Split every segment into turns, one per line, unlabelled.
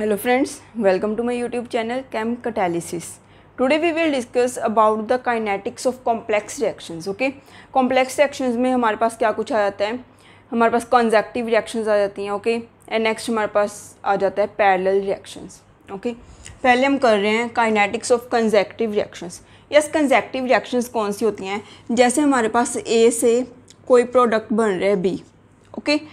Hello friends welcome to my YouTube channel chem catalysis today we will discuss about the kinetics of complex reactions okay complex reactions में हमारे पास क्या कुछ आ जाता है हमारे पास कॉन्जेक्टिव रिएक्शंस आ जाती हैं ओके एंड नेक्स्ट हमारे पास आ जाता है पैरेलल रिएक्शंस ओके पहले हम कर रहे हैं kinetics of consecutive reactions yes consecutive reactions कौन सी होती हैं जैसे हमारे पास ए से कोई प्रोडक्ट बन रहा है बी ओके okay?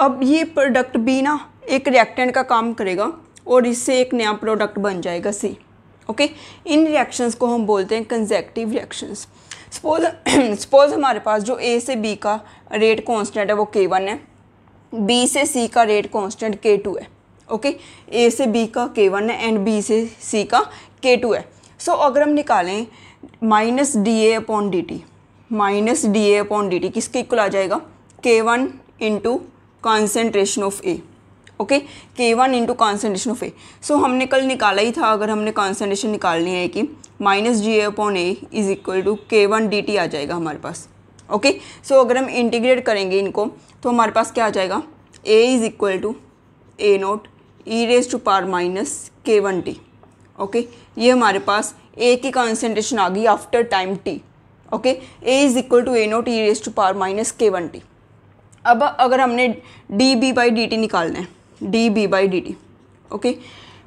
अब ये प्रोडक्ट बी ना एक रिएक्टेंट का काम करेगा और इससे एक नया प्रोडक्ट बन जाएगा सी ओके इन रिएक्शंस को हम बोलते हैं कंजेक्टिव रिएक्शंस सपोज सपोज हमारे पास जो ए से बी का रेट कांस्टेंट है वो के वन है बी से सी का रेट कांस्टेंट के टू है ओके ए से बी का के वन है एंड बी से सी का के टू है सो so, अगर हम निकालें minus D A upon D T minus D A upon D T किसके इक्वल आ जाएगा के one into concentration of A okay के one into concentration of A so हमने कल निकाला ही था अगर हमने कॉन्सेंट्रेशन निकालनी है कि minus G A upon A is equal to के वन डी टी आ जाएगा हमारे पास ओके okay? सो so, अगर हम इंटीग्रेट करेंगे इनको तो हमारे पास क्या आ जाएगा A is equal to A note E raise to power minus के वन टी ओके ये हमारे पास ए की कॉन्सेंट्रेशन आ गई after time T okay A is equal to A note E raise to power minus के one T अब अगर हमने D B by D T निकालना है D B by D D okay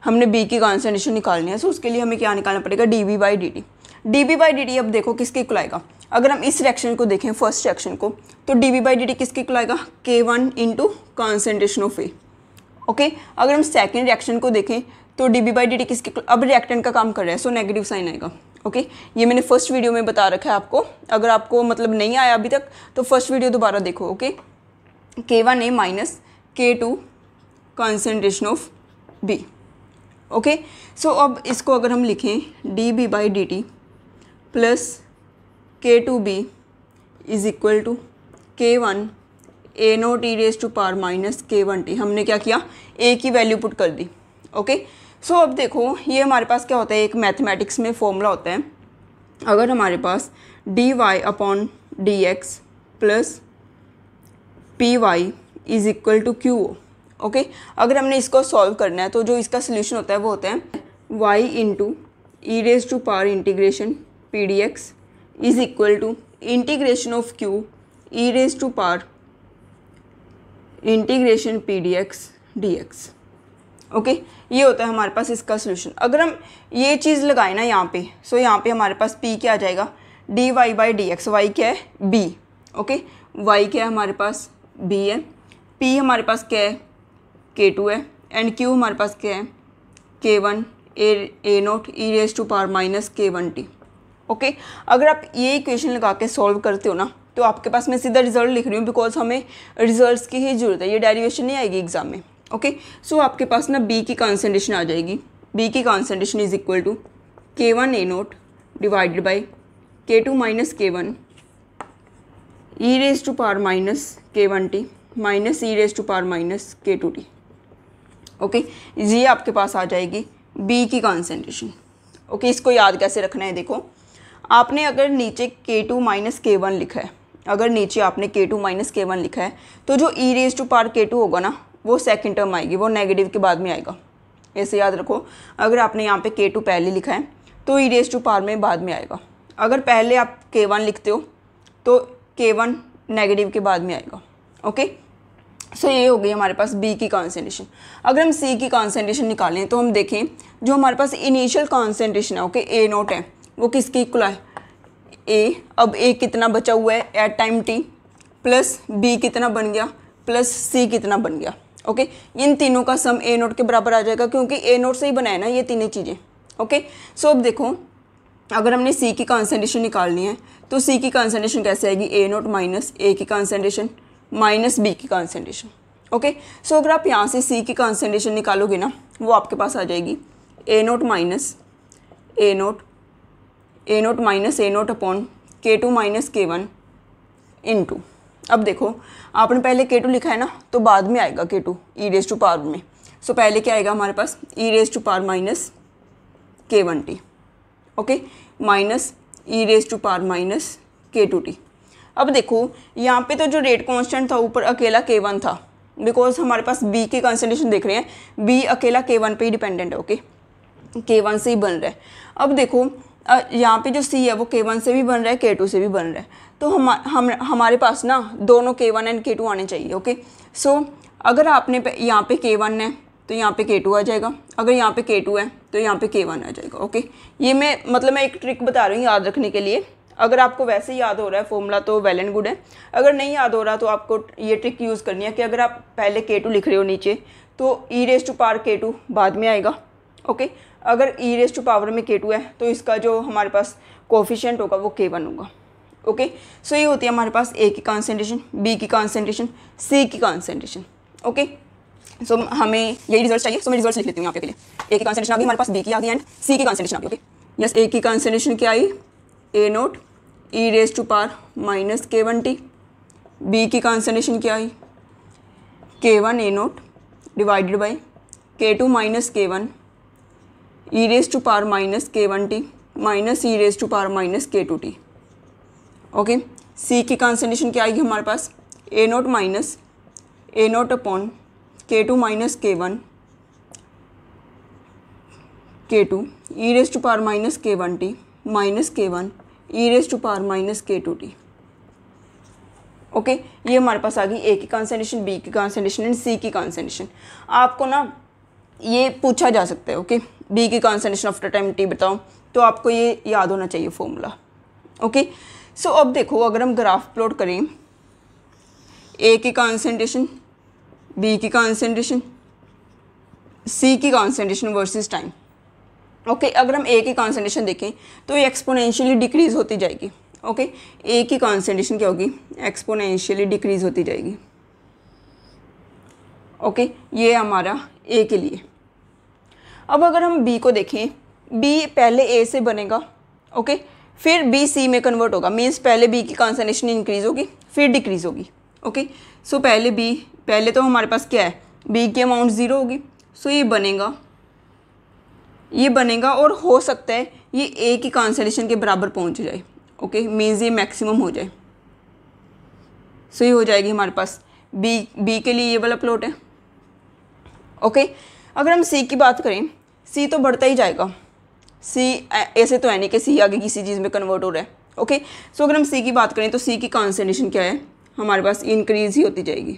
हमने बी की कॉन्सेंट्रेशन निकालनी है सो उसके लिए हमें क्या निकालना पड़ेगा D B by D D D B by D D अब देखो किसके इक्वल आएगा अगर हम इस रिएक्शन को देखें फर्स्ट रिएक्शन को तो D B by D D किसके इक्वल आएगा के one into concentration of A okay अगर हम सेकेंड रिएक्शन को देखें तो D B by D D किसके अब रिएक्टेंट का काम कर रहा है सो नेगेटिव साइन आएगा ओके okay? ये मैंने फर्स्ट वीडियो में बता रखा है आपको अगर आपको मतलब नहीं आया अभी तक तो फर्स्ट वीडियो दोबारा देखो ओके के वन ए माइनस के two concentration of B okay so अब इसको अगर हम लिखें D B by D T plus के two B is equal to के one A no T raise to power minus के वन टी हमने क्या किया ए की वैल्यू पुट कर दी ओके सो अब देखो ये हमारे पास क्या होता है एक मैथमेटिक्स में फॉर्मूला होता है अगर हमारे पास D Y upon D X plus P Y is equal to Q O okay अगर हमने इसको सॉल्व करना है तो जो इसका सोल्यूशन होता है वो होता है Y into E raise to power integration P D X is equal to integration of Q E raise to power integration P D X D X okay ये होता है हमारे पास इसका सोल्यूशन अगर हम ये चीज़ लगाए ना यहाँ पे सो so यहाँ पे हमारे पास पी क्या आ जाएगा D Y by D X Y क्या है बी ओके वाई क्या है हमारे पास बी है पी हमारे पास क्या है के टू है एंड क्यू हमारे पास क्या है के one A A note E raise to power minus के वन टी ओके अगर आप ये इक्वेशन लगा के सॉल्व करते हो ना तो आपके पास मैं सीधा रिजल्ट लिख रही हूँ बिकॉज हमें रिजल्ट की ही जरूरत है ये डेरिवेशन नहीं आएगी एग्जाम में ओके सो so, आपके पास ना बी की कॉन्सेंट्रेशन आ जाएगी बी की कॉन्सेंट्रेशन इज इक्वल टू के one A note divided by के टू माइनस के one E raise to power minus के one T minus E raise to power minus के टू टी ओके ये आपके पास आ जाएगी बी की कॉन्सेंट्रेशन ओके इसको याद कैसे रखना है देखो आपने अगर नीचे के टू माइनस के वन लिखा है अगर नीचे आपने के टू माइनस के वन लिखा है तो जो ई raise to power k to होगा ना वो सेकेंड टर्म आएगी वो नेगेटिव के बाद में आएगा ऐसे याद रखो अगर आपने यहाँ पे के टू पहले लिखा है तो ई रेज टू पार में बाद में आएगा अगर पहले आप के वन लिखते हो तो के वन नेगेटिव के बाद में आएगा ओके सो so, ये हो गई हमारे पास बी की कॉन्सेंट्रेशन अगर हम सी की कॉन्सेंट्रेशन निकालें तो हम देखें जो हमारे पास इनिशियल कॉन्सेंट्रेशन है ओके ए नोट है वो किसकी इक्वल है ए अब ए कितना बचा हुआ है at time T plus B कितना बन गया प्लस सी कितना बन गया ओके इन तीनों का सम ए नोट के बराबर आ जाएगा क्योंकि ए नोट से ही बनाए ना ये तीनों चीज़ें ओके सो अब देखो अगर हमने सी की कॉन्सेंट्रेशन निकालनी है तो सी की कॉन्सेंट्रेशन कैसे आएगी ए नोट माइनस ए की कॉन्सेंट्रेशन माइनस बी की कॉन्सेंट्रेशन ओके सो अगर आप यहाँ से सी की कॉन्सेंट्रेशन निकालोगे ना वो आपके पास आ जाएगी A note minus A naught A note minus A note upon के टू माइनस के वन इन टू अब देखो आपने पहले के टू लिखा है ना तो बाद में आएगा K two E raise to power में सो so, पहले क्या आएगा हमारे पास E raise to power minus के one T okay minus E raise to power minus के टू टी अब देखो यहाँ पे तो जो रेट कांस्टेंट था ऊपर अकेला के वन था बिकॉज हमारे पास बी के कंसनट्रेशन देख रहे हैं बी अकेला के वन पर ही डिपेंडेंट है ओके के वन से ही बन रहा है अब देखो यहाँ पे जो सी है वो के वन से भी बन रहा है के टू से भी बन रहा है तो हम हम हमारे पास ना दोनों के वन एंड के टू आने चाहिए ओके सो अगर आपने यहाँ पे के वन है तो यहाँ पे के टू आ जाएगा अगर यहाँ पे के टू है तो यहाँ पे के वन आ जाएगा ओके ये मैं मतलब मैं एक ट्रिक बता रही हूँ याद रखने के लिए अगर आपको वैसे याद हो रहा है फॉर्मूला तो वेल एंड गुड है अगर नहीं याद हो रहा तो आपको ये ट्रिक यूज़ करनी है कि अगर आप पहले के टू लिख रहे हो नीचे तो ई raise to power k to बाद में आएगा ओके अगर ई रेस टू पावर में के टू है तो इसका जो हमारे पास कोफिशेंट होगा वो के वन होगा ओके सो ये होती है हमारे पास ए की कॉन्सेंट्रेशन बी की कॉन्सेंट्रेशन सी की कॉन्सेंट्रेशन ओके सो हमें यही रिजल्ट चाहिए सो मैं रिजल्ट लिख लेती हूँ आपके लिए ए की कॉन्सेंट्रेशन आ गई हमारे पास बी की आ गई एंड सी की कॉन्सेंट्रेशन आ गई ओके यस ए की कॉन्सेंट्रेशन क्या आई A note E raise to power minus के वन टी बी की कॉन्सनट्रेशन क्या आई k one A note divided by के टू माइनस के one e raise to power minus के one T minus e raise to power minus के two T okay C की concentration क्या आएगी हमारे पास A note minus A note upon के टू माइनस के one k two e raise to power minus के वन टी माइनस के one e raise to power minus के टू टी ओके ये हमारे पास आ गई ए की कॉन्सेंट्रेशन बी की कॉन्सेंट्रेशन एंड सी की कॉन्सेंट्रेशन आपको ना ये पूछा जा सकता है ओके बी की कॉन्सेंट्रेशन आफ्टर टाइम टी बताओ तो आपको ये याद होना चाहिए फॉर्मूला ओके सो अब देखो अगर हम ग्राफ प्लॉट करें ए की कॉन्सेंट्रेशन बी की कॉन्सेंट्रेशन सी की concentration versus time okay okay, अगर हम ए की कॉन्सेंट्रेशन देखें तो ये एक्सपोनेंशियली डिक्रीज़ होती जाएगी ओके okay? ए की कॉन्सेंट्रेशन क्या होगी एक्सपोनेंशियली डिक्रीज़ होती जाएगी ओके okay? ये हमारा ए के लिए अब अगर हम बी को देखें बी पहले ए से बनेगा ओके फिर बी सी में कन्वर्ट होगा मीन्स पहले बी की कॉन्सेंट्रेशन इंक्रीज़ होगी फिर डिक्रीज़ होगी ओके सो so, पहले बी पहले तो हमारे पास क्या है बी की अमाउंट ज़ीरो होगी सो so, ये बनेगा ये बनेगा और हो सकता है ये ए की कॉन्सलेशन के बराबर पहुंच जाए ओके मीन्स ये मैक्सिमम हो जाए सो ये हो जाएगी हमारे पास बी बी के लिए ये वाला प्लॉट है ओके अगर हम सी की बात करें सी तो बढ़ता ही जाएगा सी ऐसे तो है नहीं कि सी आगे किसी चीज़ में कन्वर्ट हो रहा है ओके सो अगर हम सी की बात करें तो सी की कॉन्सेंट्रेशन क्या है हमारे पास इंक्रीज़ ही होती जाएगी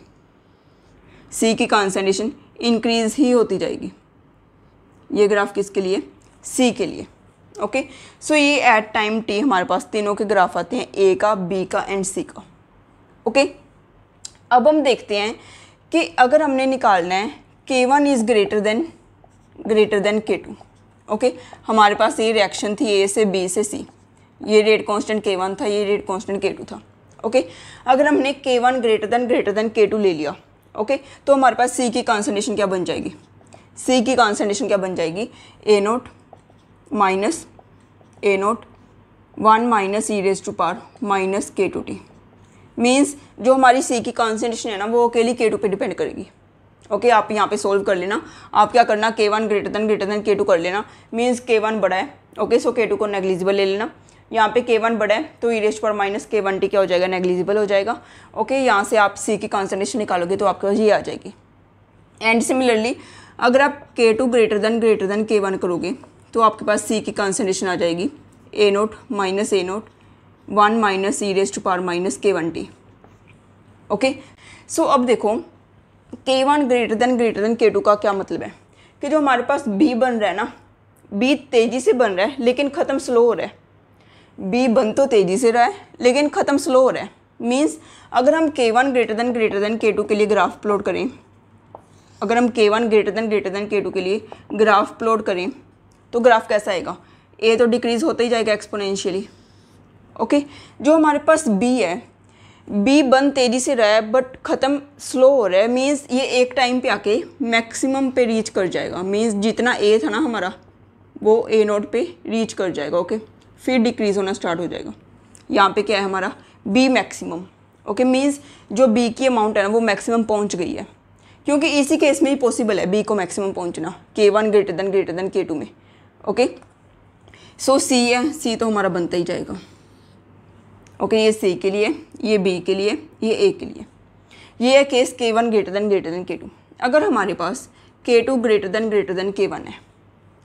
सी की कॉन्सेंट्रेशन इंक्रीज़ ही होती जाएगी ये ग्राफ किसके लिए सी के लिए ओके सो so, ये एट टाइम टी हमारे पास तीनों के ग्राफ आते हैं ए का बी का एंड सी का ओके okay? अब हम देखते हैं कि अगर हमने निकालना है के one is greater than greater than k two okay हमारे पास ये रिएक्शन थी ए से बी से सी ये रेट कांस्टेंट के वन था ये रेट कांस्टेंट के टू था ओके okay? अगर हमने k one greater than greater than k two ले लिया ओके okay? तो हमारे पास सी की कॉन्सेंट्रेशन क्या बन जाएगी सी की कॉन्सेंट्रेशन क्या बन जाएगी A note minus A nought one minus E raise to power minus के टू टी मीन्स जो हमारी सी की कॉन्सेंट्रेशन है ना वो अकेली के टू पर डिपेंड करेगी ओके okay, आप यहाँ पे सोल्व कर लेना आप क्या करना k one greater than greater than k two कर लेना मीन्स के वन बड़ा है ओके सो के टू को नेग्लिजिबल ले लेना यहाँ पे के वन बड़ा है तो ई रेस्ट पर माइनस के वन टी क्या हो जाएगा नेग्लिजिबल हो जाएगा ओके okay, यहाँ से आप सी की कॉन्सेंट्रेशन निकालोगे तो आपके पास ये आ जाएगी एंड सिमिलरली अगर आप k two greater than greater than k one करोगे तो आपके पास सी की कंसनट्रेशन आ जाएगी A note minus A nought one minus e raise to power minus के वन टी ओके सो अब देखो के one greater than greater than k two का क्या मतलब है कि जो हमारे पास बी बन रहा है ना बी तेज़ी से बन रहा है लेकिन ख़त्म स्लो हो रहा है बी बन तो तेज़ी से रहा है लेकिन ख़त्म स्लो हो रहा है मीन्स अगर हम k one greater than greater than k two के लिए ग्राफ प्लॉट करें अगर हम k one greater than greater than k two के लिए ग्राफ प्लॉट करें तो ग्राफ कैसा आएगा ए तो डिक्रीज़ होता ही जाएगा एक्सपोनेंशियली ओके जो हमारे पास बी है बी बंद तेज़ी से रहा है बट ख़त्म स्लो हो रहा है मीन्स ये एक टाइम पे आके मैक्सिमम पे रीच कर जाएगा मीन्स जितना ए था ना हमारा वो ए नोट पे रीच कर जाएगा ओके फिर डिक्रीज़ होना स्टार्ट हो जाएगा यहाँ पे क्या है हमारा बी मैक्सिमम ओके मीन्स जो बी की अमाउंट है ना वो मैक्सिमम पहुँच गई है क्योंकि इसी केस में ही पॉसिबल है बी को मैक्सिमम पहुंचना k one greater than greater than k two में ओके सो सी है सी तो हमारा बनता ही जाएगा ओके okay, ये सी के लिए ये बी के लिए ये ए के लिए ये है case k one greater than greater than k two अगर हमारे पास k two greater than greater than k one है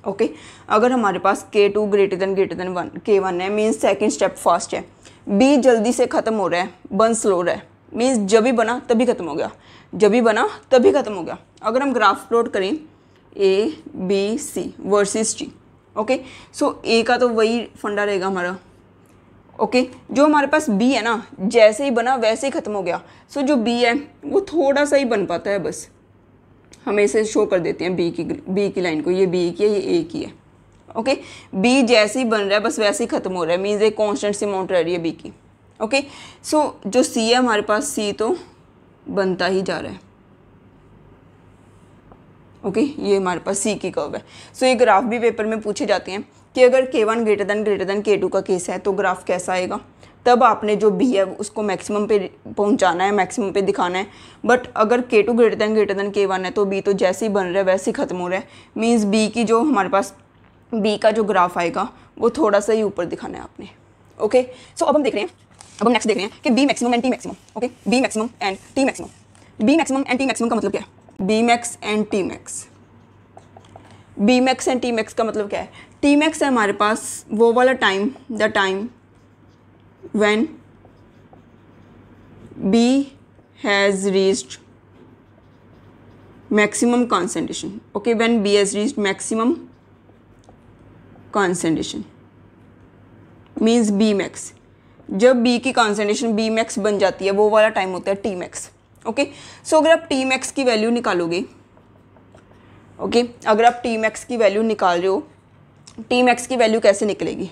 ओके okay? अगर हमारे पास k two greater than greater than one k one है मीन्स सेकेंड स्टेप फास्ट है B जल्दी से ख़त्म हो रहा है बन स्लो रहा है मीन्स जब भी बना तभी खत्म हो गया जब भी बना तभी खत्म हो गया अगर हम ग्राफ प्लॉट करें ए बी सी वर्सेस जी ओके सो ए का तो वही फंडा रहेगा हमारा ओके okay, जो हमारे पास बी है ना जैसे ही बना वैसे ही ख़त्म हो गया सो so, जो बी है वो थोड़ा सा ही बन पाता है बस हमें इसे शो कर देते हैं बी की बी की लाइन को ये बी की है ये ए की है ओके okay? बी जैसे ही बन रहा है बस वैसे ही ख़त्म हो रहा है मीन्स एक कॉन्स्टेंट सी अमाउंट रह रही है बी की ओके सो जो सी है हमारे पास सी तो बनता ही जा रहा है ओके okay, ये हमारे पास सी की कर्व है सो so, ये ग्राफ भी पेपर में पूछे जाते हैं कि अगर k one greater than greater than k two का केस है तो ग्राफ कैसा आएगा तब आपने जो बी है उसको मैक्सिमम पे पहुंचाना है मैक्सिमम पे दिखाना है बट अगर k two greater than greater than k one है तो बी तो जैसे ही बन रहा है वैसे ही ख़त्म हो रहा है मीन्स बी की जो हमारे पास बी का जो ग्राफ आएगा वो थोड़ा सा ही ऊपर दिखाना है आपने ओके okay? सो so, अब हम देख रहे हैं अब हम नेक्स्ट देख रहे हैं कि B maximum and t maximum okay B maximum and t maximum B maximum and t maximum का मतलब क्या है B max and t max B max and t max का मतलब क्या है टी मैक्स है हमारे पास वो वाला time the time when B has reached maximum concentration okay when B has reached maximum concentration means B max जब बी की कॉन्सेंट्रेशन बी मैक्स बन जाती है वो वाला टाइम होता है टी मैक्स ओके सो अगर आप टी मैक्स की वैल्यू निकालोगे ओके okay? अगर आप टी मैक्स की वैल्यू निकाल रहे हो टी मैक्स की वैल्यू कैसे निकलेगी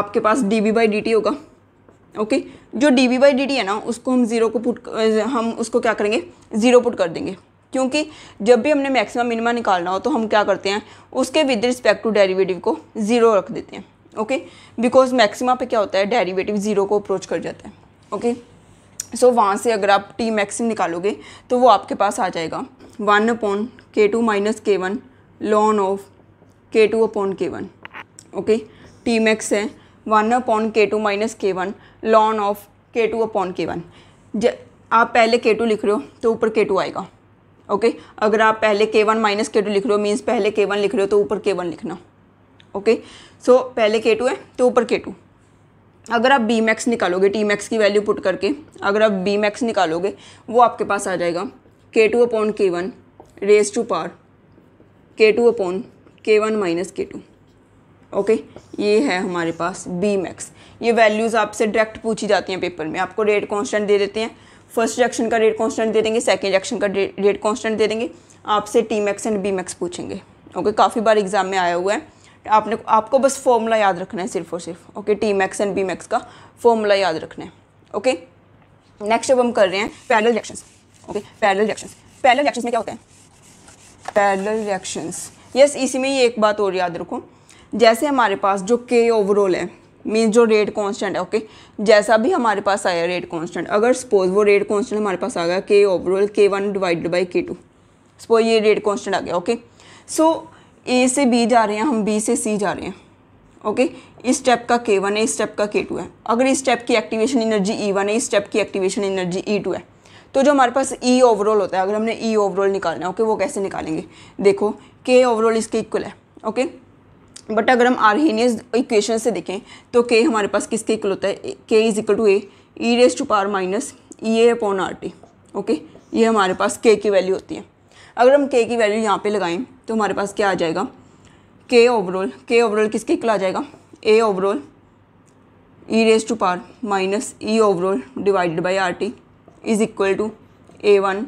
आपके पास d B by D t होगा ओके okay? जो d B by D t है ना उसको हम ज़ीरो को पुट हम उसको क्या करेंगे ज़ीरो पुट कर देंगे क्योंकि जब भी हमने मैक्सिमम मिनिमा निकालना हो तो हम क्या करते हैं उसके विद रिस्पेक्ट टू डेरिवेटिव को ज़ीरो रख देते हैं ओके बिकॉज मैक्सिमा पे क्या होता है डेरिवेटिव ज़ीरो को अप्रोच कर जाता है ओके सो वहाँ से अगर आप टी मैक्सिम निकालोगे तो वो आपके पास आ जाएगा वन अपॉन के टू माइनस के वन लॉन ऑफ के टू अपॉन के वन ओके टी मैक्स है वन अपॉन के टू माइनस के वन लॉन ऑफ के टू अपॉन के वन आप पहले के टू लिख रहे हो तो ऊपर के टू आएगा ओके okay? अगर आप पहले के वन माइनस के टू लिख रहे हो मीन्स पहले के वन लिख रहे हो तो ऊपर के वन लिखना ओके सो पहले के टू है तो ऊपर के टू अगर आप बी मैक्स निकालोगे टी मैक्स की वैल्यू पुट करके अगर आप बी मैक्स निकालोगे वो आपके पास आ जाएगा के टू अपॉन के one raise to power k two upon के वन माइनस के टू ओके ये है हमारे पास बी मैक्स ये वैल्यूज़ आपसे डायरेक्ट पूछी जाती हैं पेपर में आपको रेट कॉन्स्टेंट दे देते हैं फर्स्ट रिएक्शन का रेट कॉन्स्टेंट दे देंगे सेकेंड रिएक्शन का रेट कॉन्स्टेंट दे देंगे आपसे t max and B max पूछेंगे ओके okay, काफ़ी बार एग्ज़ाम में आया हुआ है आपने आपको बस फॉर्मूला याद रखना है सिर्फ और सिर्फ okay T max and B max का फॉर्मूला याद रखना है ओके नेक्स्ट अब हम कर रहे हैं parallel reactions okay parallel reactions parallel reactions में क्या होता है पैरल रिएक्शंस यस इसी में ये एक बात और याद रखो जैसे हमारे पास जो के ओवरऑल है मीन्स जो रेट कॉन्स्टेंट है ओके जैसा भी हमारे पास आया रेट कॉन्स्टेंट अगर सपोज वो रेट कॉन्स्टेंट हमारे पास आ गया k overall k one divide by के टू सपोज ये रेट कॉन्स्टेंट आ गया ओके सो so, ए से बी जा रहे हैं हम बी से सी जा रहे हैं ओके इस स्टेप का के वन है इस स्टेप का के टू है अगर इस स्टेप की एक्टिवेशन एनर्जी ई वन है इस स्टेप की एक्टिवेशन एनर्जी ई टू है तो जो हमारे पास ई e ओवरऑल होता है अगर हमने ई e ओवरऑल निकालना है ओके वो कैसे निकालेंगे देखो के ओवरऑल इसके इक्वल है ओके बट अगर हम आरहीनियस इक्वेशन से देखें तो के हमारे पास किसके इक्वल होता है k is equal to A e raise to power minus E a upon R T okay ये हमारे पास के की वैल्यू होती है अगर हम के की वैल्यू यहाँ पे लगाएं तो हमारे पास क्या आ जाएगा के ओवरऑल के ओवरऑल किसके इक्वल आ जाएगा A overall e raise to power minus E overall divided by R T is equal to A one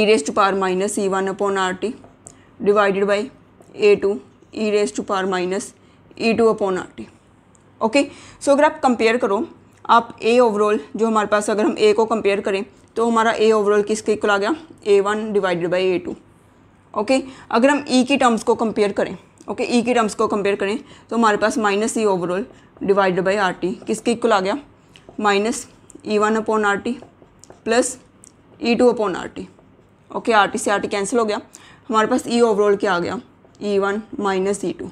e raise to power minus E one upon R T divided by A two e raise to power minus E two upon R T okay so अगर आप compare करो आप ए overall जो हमारे पास अगर हम ए को compare करें तो हमारा ए ओवरऑल किसके इक्वल आ गया A one divided by A two okay अगर हम ई e की टर्म्स को कंपेयर करें ओके ई e की टर्म्स को कंपेयर करें तो हमारे पास minus E overall divided by R T किसके इक्वल आ गया minus E one upon R T plus E two upon R T okay R T से आर टी कैंसिल हो गया हमारे पास ई e ओवरऑल क्या आ गया E one minus E two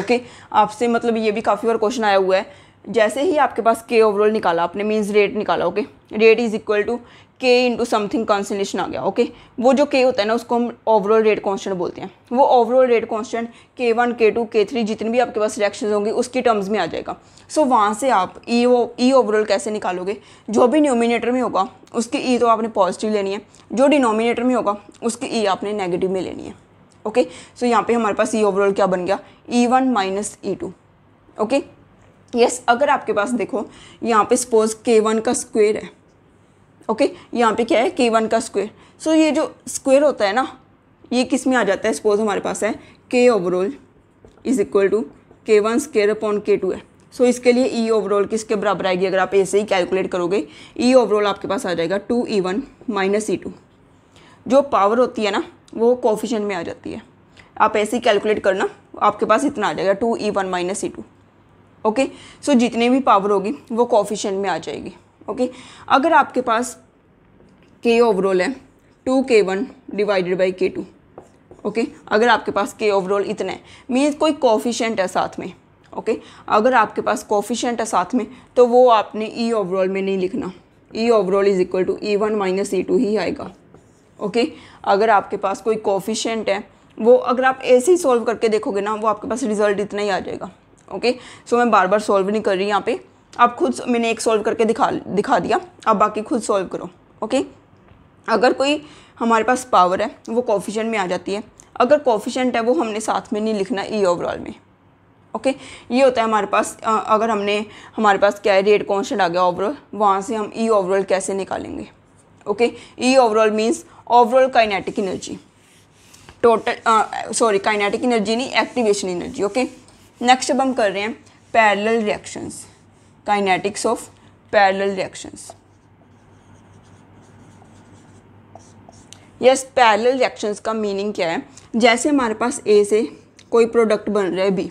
okay आपसे मतलब ये भी काफ़ी बार क्वेश्चन आया हुआ है जैसे ही आपके पास के ओवरऑल निकाला आपने मीन्स रेट निकाला okay rate is equal to k into something concentration आ गया ओके वो जो के होता है ना उसको हम ओवरऑल रेट कॉन्स्टेंट बोलते हैं वो overall rate constant k one k two के थ्री जितने भी आपके पास रिएक्शन होंगे उसकी टर्म्स में आ जाएगा सो so, वहाँ से आप ई ई ओवरऑल कैसे निकालोगे जो भी न्योमिनेटर में होगा उसकी ई e तो आपने पॉजिटिव लेनी है जो डिनोमिनेटर में होगा उसकी ई e आपने नेगेटिव में लेनी है ओके सो so, यहाँ पर हमारे पास ई e ओवरऑल क्या बन गया E one minus E two okay yes अगर आपके पास देखो यहाँ पे सपोज के वन का स्क्वेयर है ओके okay? यहाँ पे क्या है के वन का स्क्वेयर सो so, ये जो स्क्वेयर होता है ना ये किस में आ जाता है सपोज हमारे पास है k overall is equal to के वन स्क्वेयर अपॉन के टू है सो so, इसके लिए ई e ओवरऑल किसके बराबर आएगी अगर आप ऐसे ही कैलकुलेट करोगे ई e ओवरऑल आपके पास आ जाएगा two E one minus E two जो पावर होती है ना वो कॉफिशन में आ जाती है आप ऐसे ही कैलकुलेट करना आपके पास इतना आ जाएगा two E one minus E two okay so जितने भी पावर होगी वो कॉफिशेंट में आ जाएगी ओके अगर आपके पास के ओवरऑल है टू के वन डिवाइडेड बाई के टू ओके अगर आपके पास के ओवरऑल इतना है मीन्स कोई कॉफिशेंट है साथ में ओके okay? अगर आपके पास कॉफिशेंट है साथ में तो वो आपने ई e ओवरऑल में नहीं लिखना E overall is equal to E one minus E two ही आएगा ओके okay? अगर आपके पास कोई कॉफिशेंट है वो अगर आप ऐसे ही सॉल्व करके देखोगे ना वो आपके पास रिजल्ट इतना ही आ जाएगा ओके सो मैं बार बार सॉल्व नहीं कर रही यहाँ पे आप खुद मैंने एक सॉल्व करके दिखा दिखा दिया आप बाकी खुद सॉल्व करो ओके अगर कोई हमारे पास पावर है वो कॉफिशेंट में आ जाती है अगर कॉफिशेंट है वो हमने साथ में नहीं लिखना ई e ओवरऑल में ओके okay? ये होता है हमारे पास अगर हमने हमारे पास क्या है रेट कॉन्स्टेंट आ गया ओवरऑल वहाँ से हम ई e ओवरऑल कैसे निकालेंगे ओके ई overall means overall kinetic energy total sorry kinetic energy नहीं activation energy okay okay? Next अब हम कर रहे हैं parallel reactions kinetics of parallel reactions yes parallel reactions का मीनिंग क्या है जैसे हमारे पास ए से कोई प्रोडक्ट बन रहा है बी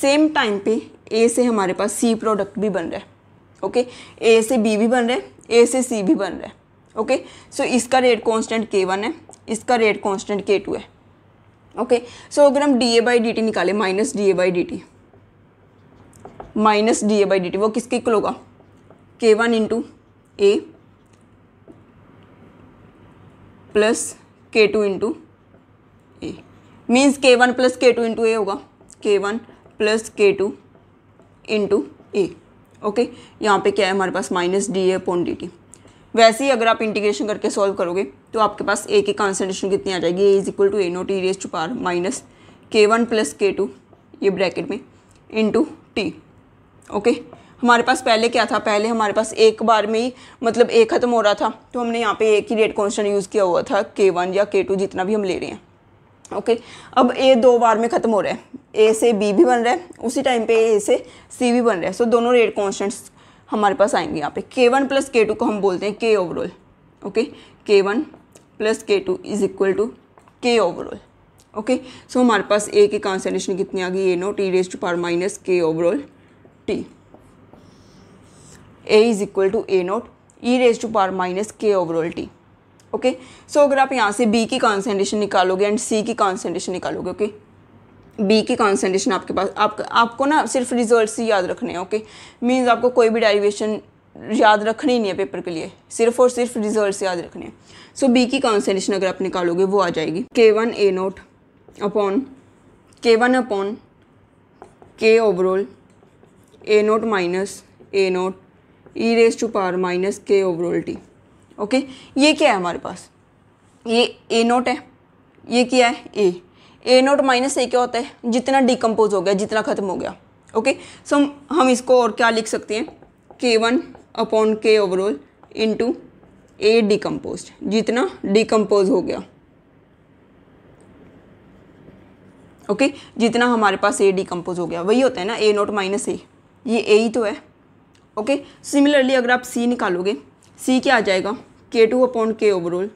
सेम टाइम पे ए से हमारे पास सी प्रोडक्ट भी बन रहा है ओके ए से बी भी बन रहा है ए से सी भी बन रहा है ओके सो इसका रेट कांस्टेंट के वन है इसका रेट कांस्टेंट के टू है ओके सो अगर हम d A by D t निकालें minus D A by D T minus D A by D t वो किसके इक्वल होगा k one into A plus के two into A means k one plus के two into A होगा k one plus के two into A okay यहाँ पे क्या है हमारे पास minus D A upon D t वैसे ही अगर आप इंटीग्रेशन करके सॉल्व करोगे तो आपके पास ए की कॉन्सेंट्रेशन कितनी आ जाएगी A is equal to A note E raise to power minus के वन प्लस के टू ये ब्रैकेट में इंटू टी ओके हमारे पास पहले क्या था पहले हमारे पास एक बार में ही मतलब ए खत्म हो रहा था तो हमने यहाँ पे एक ही रेट कॉन्सटेंट यूज़ किया हुआ था के वन या के टू जितना भी हम ले रहे हैं ओके okay, अब ए दो बार में ख़त्म हो रहा है ए से बी भी बन रहा है उसी टाइम पे ए से सी भी बन रहा है सो so, दोनों रेट कॉन्सटेंट्स हमारे पास आएंगे यहाँ पे के वन प्लस के टू को हम बोलते हैं के ओवरऑल ओके के वन प्लस के two is equal to k overall okay so हमारे पास ए की कॉन्सेंट्रेशन कितनी आ गई A no T raise to power minus k overall t A is equal to A note E raise to power minus k overall t okay so अगर आप यहाँ से बी की कॉन्सेंट्रेशन निकालोगे एंड सी की कॉन्सेंट्रेशन निकालोगे okay okay? B की concentration आपके पास आप, आपको ना सिर्फ रिजल्ट ही याद रखने हैं ओके मीन्स आपको कोई भी डेरिवेशन याद रखनी नहीं है पेपर के लिए सिर्फ और सिर्फ रिजल्ट याद रखने हैं सो बी की कॉन्सेंट्रेशन अगर आप निकालोगे वो आ जाएगी k one A note upon के one upon k overall A note minus A note E raise to power minus k overall t okay ये क्या है हमारे पास ये ए नोट है ये क्या है ए ए नोट माइनस ए क्या होता है जितना डिकम्पोज हो गया जितना ख़त्म हो गया ओके सो हम इसको और क्या लिख सकते हैं k one upon k overall into A decompose जितना डिकम्पोज हो गया ओके okay? जितना हमारे पास ए डिकम्पोज हो गया वही होता है ना ए नोट माइनस ए ये ए ही तो है ओके सिमिलरली अगर आप सी निकालोगे सी क्या आ जाएगा k two upon k overall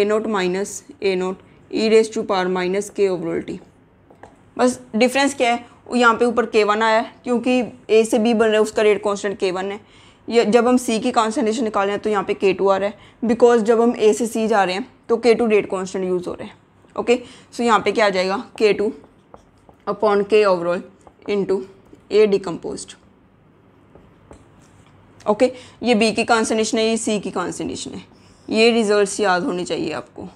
A note minus A note E raise to power minus k overall t बस डिफरेंस क्या है यहाँ पे ऊपर के वन आया क्योंकि ए से बी बन रहा है उसका रेट कॉन्सटेंट के वन है या जब हम सी की कॉन्सेंट्रेशन निकाल रहे हैं तो यहाँ पे के टू आ रहा है बिकॉज जब हम ए से सी जा रहे हैं तो के टू रेट कॉन्स्टेंट यूज़ हो रहे हैं ओके सो यहाँ पे क्या आ जाएगा k two upon k overall into A decompose okay ये बी की कॉन्सेंट्रेशन है ये सी की कॉन्सेंट्रेशन है ये रिजल्ट याद होने चाहिए आपको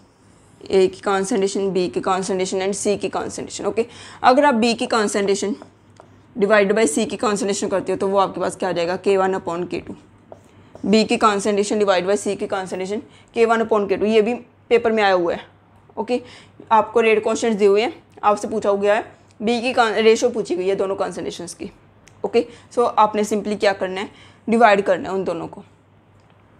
ए की कॉन्सेंट्रेशन बी की कॉन्सेंट्रेशन एंड सी की कॉन्सेंट्रेशन ओके अगर आप बी की कॉन्सेंट्रेशन डिवाइड बाई सी की कॉन्सेंट्रेशन करते हो तो वो आपके पास क्या आ जाएगा के वन अपॉन के टू बी की कॉन्सेंट्रेशन डिवाइड बाई सी की कॉन्सेंट्रेशन के वन अपॉन के टू ये भी पेपर में आया हुआ है ओके आपको रेड क्वेश्चन दिए हुए हैं आपसे पूछा हो गया है बी की रेशो पूछी गई है दोनों कॉन्सेंट्रेशन की ओके सो आपने सिंपली क्या करना है डिवाइड करना है उन दोनों को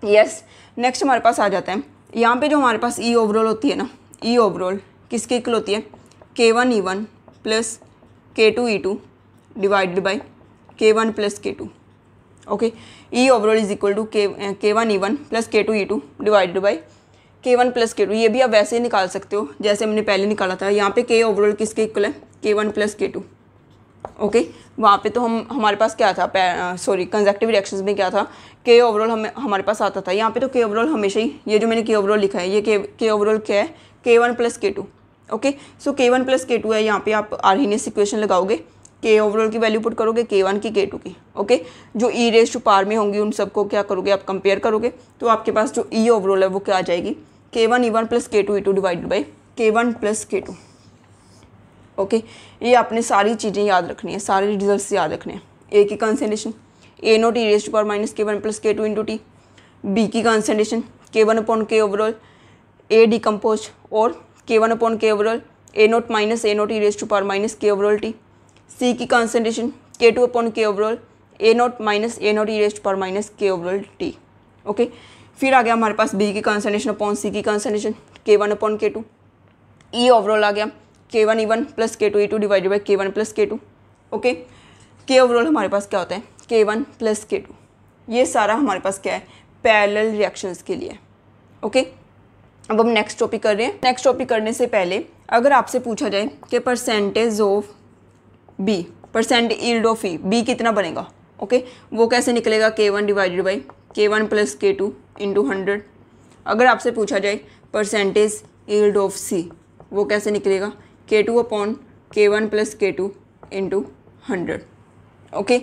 यस नेक्स्ट हमारे पास आ जाता है यहाँ पे जो हमारे पास ई e ओवरऑल होती है ना ई ओवरऑल किसके इक्वल होती है के वन ई वन प्लस के two e two divided by k one plus के two okay E overall is equal to k k one e one plus के two e two divided by k one plus के two ये भी आप वैसे ही निकाल सकते हो जैसे हमने पहले निकाला था यहाँ पे के ओवरऑल किसके इक्वल है के वन प्लस के टू ओके okay? वहाँ पे तो हम हमारे पास क्या था सॉरी कंजक्टिव रिएक्शंस में क्या था के ओवरऑल हम हमारे पास आता था यहाँ पे तो के ओवरऑल हमेशा ही ये जो मैंने के ओवरऑल लिखा है ये के के ओवरऑल क्या है के वन प्लस के two okay so k one plus के टू है यहाँ पे आप आर्नियस इक्वेशन लगाओगे के ओवरऑल की वैल्यू पुट करोगे के वन की के टू की ओके जो ई रेस टू पार में होंगी उन सबको क्या करोगे आप कंपेयर करोगे तो आपके पास जो ई e ओवरऑल है वो क्या आ जाएगी k one e one plus के two e two divided by k one plus के टू ओके ये आपने सारी चीज़ें याद रखनी है सारे रिजल्ट याद रखने हैं ए की concentration A note e raised power minus के वन प्लस के टू इंटू टी बी की concentration k one upon k overall A decompose और k one upon k overall A note minus A note e raised power minus k overall t C की concentration k two upon k overall A note minus A note e raised power minus k overall t okay फिर आ गया हमारे पास B की concentration upon C की concentration k one upon के two e overall आ गया k one e one plus के two e two divided by k one plus के टू ओके के ओवरऑल हमारे पास क्या होता है के वन प्लस के टू ये सारा हमारे पास क्या है पैरेलल रिएक्शंस के लिए ओके okay? अब हम नेक्स्ट टॉपिक कर रहे हैं नेक्स्ट टॉपिक करने से पहले अगर आपसे पूछा जाए कि percentage of B percent yield of e B कितना बनेगा ओके okay? वो कैसे निकलेगा k one divided by k one plus के टू इंटू हंड्रेड अगर आपसे पूछा जाए परसेंटेज ईल्ड ऑफ सी वो कैसे निकलेगा के टू अपॉन के वन प्लस के two into hundred okay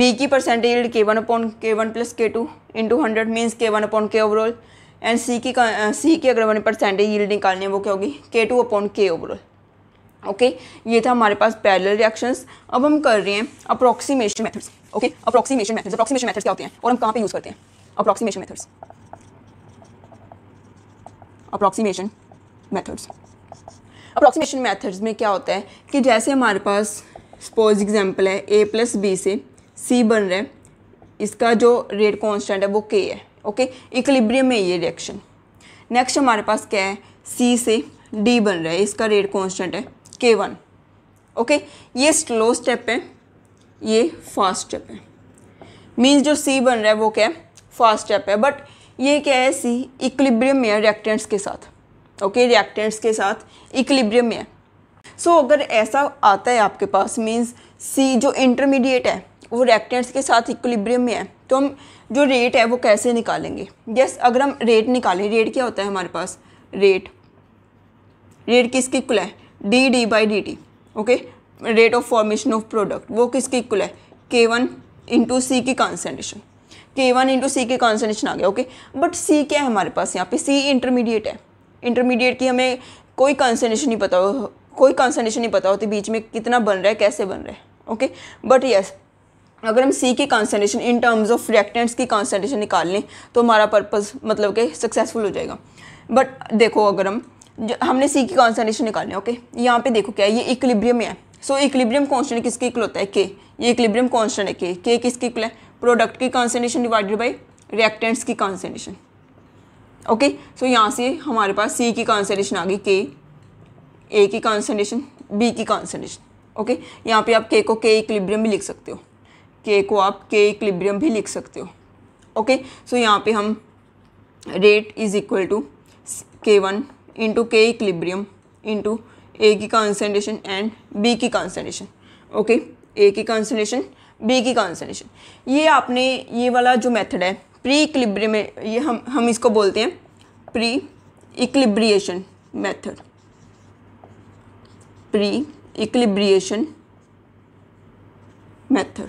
B की percentage yield k one upon के वन प्लस के two into hundred means k one upon k overall and C की C uh, की अगर हमने परसेंटेज यील्ड निकालनी है वो क्या होगी k two upon k overall okay ये था हमारे पास पैरेलल रिएक्शंस अब हम कर रहे हैं approximation methods okay approximation methods approximation methods क्या होते हैं और हम कहाँ पे यूज़ करते हैं approximation methods approximation methods approximation methods में क्या होता है कि जैसे हमारे पास सपोज एग्जाम्पल है ए प्लस बी से सी बन रहा है इसका जो रेट कांस्टेंट है वो के है ओके इक्लिब्रियम में ये रिएक्शन नेक्स्ट हमारे पास क्या है सी से डी बन रहा है इसका रेट कॉन्स्टेंट है के वन ओके ये स्लो स्टेप है ये फास्ट स्टेप है मीन्स जो सी बन रहा है वो क्या है फास्ट स्टेप है बट ये क्या है सी इक्लिब्रियम में है रिएक्टेंट्स के साथ ओके रिएक्टेंट्स के साथ इक्लिब्रियम में है सो so, अगर ऐसा आता है आपके पास मीन्स सी जो इंटरमीडिएट है वो रिएक्टेंट्स के साथ इक्लिब्रियम में है तो हम जो रेट है वो कैसे निकालेंगे यस yes, अगर हम रेट निकालें रेट क्या होता है हमारे पास रेट रेट किसके इक्वल है D D by D T okay rate of formation of product वो किसके इक्वल है के वन इंटू सी की कॉन्सेंट्रेशन के वन इंटू सी की कॉन्सेंट्रेशन आ गया ओके बट सी क्या है हमारे पास यहाँ पे सी इंटरमीडिएट है इंटरमीडिएट की हमें कोई कॉन्सेंट्रेशन नहीं पता हो कोई कॉन्सेंट्रेशन नहीं पता होती बीच में कितना बन रहा है कैसे बन रहा है ओके बट यस अगर हम सी की concentration in terms of reactants की कॉन्सेंट्रेशन निकाल लें तो हमारा पर्पस मतलब कि सक्सेसफुल हो जाएगा बट देखो अगर हम हमने सी की कॉन्सेंट्रेशन निकालनी है ओके यहाँ पे देखो क्या है ये इक्लिब्रियम है सो इक्लिब्रियम कॉन्स्टेंट किसके इक्वल होता है के ये इक्लिब्रियम कॉन्स्टेंट है के के किसके इक्वल है प्रोडक्ट की कॉन्सेंट्रेशन डिवाइडेड बाई रिएक्टेंट्स की कॉन्सेंट्रेशन ओके सो यहाँ से हमारे पास सी की कॉन्सेंट्रेशन आ गई के ए की कॉन्सेंट्रेशन बी की कॉन्सेंट्रेशन ओके यहाँ पे आप के को के इक्लिब्रियम भी लिख सकते हो के को आप के इक्लिब्रियम भी लिख सकते हो ओके सो यहाँ पे हम रेट इज इक्वल टू के वन इंटू के इक्लिब्रियम इंटू ए की कॉन्सेंट्रेशन एंड बी की कॉन्सेंट्रेशन ओके ए की कॉन्सेंट्रेशन बी की कॉन्सेंट्रेशन ये आपने ये वाला जो मेथड है प्री इक्लिब्रियम ये हम हम इसको बोलते हैं pre equilibration method pre equilibration method